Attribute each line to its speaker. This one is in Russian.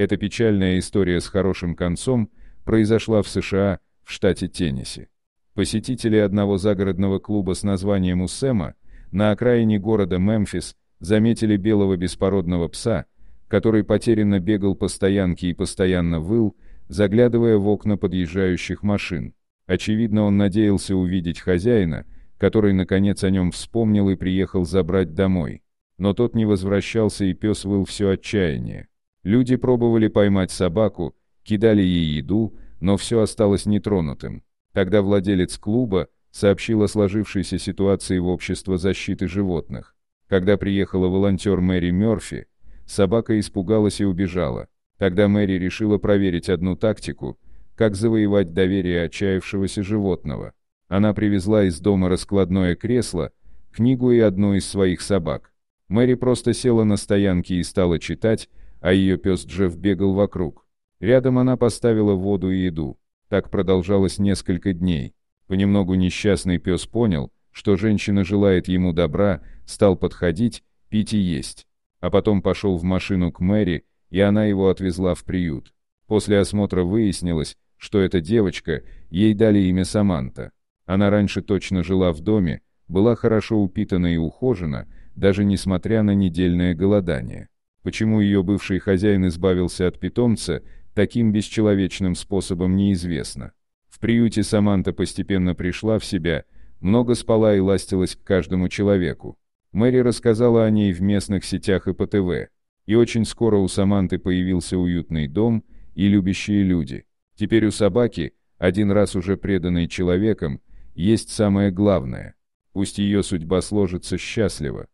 Speaker 1: Эта печальная история с хорошим концом произошла в США, в штате Теннесси. Посетители одного загородного клуба с названием Усема на окраине города Мемфис заметили белого беспородного пса, который потерянно бегал по стоянке и постоянно выл, заглядывая в окна подъезжающих машин. Очевидно, он надеялся увидеть хозяина, который наконец о нем вспомнил и приехал забрать домой. Но тот не возвращался и пес выл все отчаяние. Люди пробовали поймать собаку, кидали ей еду, но все осталось нетронутым. Тогда владелец клуба сообщил о сложившейся ситуации в общество защиты животных. Когда приехала волонтер Мэри Мерфи, собака испугалась и убежала. Тогда Мэри решила проверить одну тактику, как завоевать доверие отчаявшегося животного. Она привезла из дома раскладное кресло, книгу и одну из своих собак. Мэри просто села на стоянке и стала читать, а ее пес Джефф бегал вокруг. Рядом она поставила воду и еду. Так продолжалось несколько дней. Понемногу несчастный пес понял, что женщина желает ему добра, стал подходить, пить и есть. А потом пошел в машину к Мэри, и она его отвезла в приют. После осмотра выяснилось, что эта девочка, ей дали имя Саманта. Она раньше точно жила в доме, была хорошо упитана и ухожена, даже несмотря на недельное голодание. Почему ее бывший хозяин избавился от питомца, таким бесчеловечным способом неизвестно. В приюте Саманта постепенно пришла в себя, много спала и ластилась к каждому человеку. Мэри рассказала о ней в местных сетях и по ТВ. И очень скоро у Саманты появился уютный дом и любящие люди. Теперь у собаки, один раз уже преданной человеком, есть самое главное. Пусть ее судьба сложится счастливо.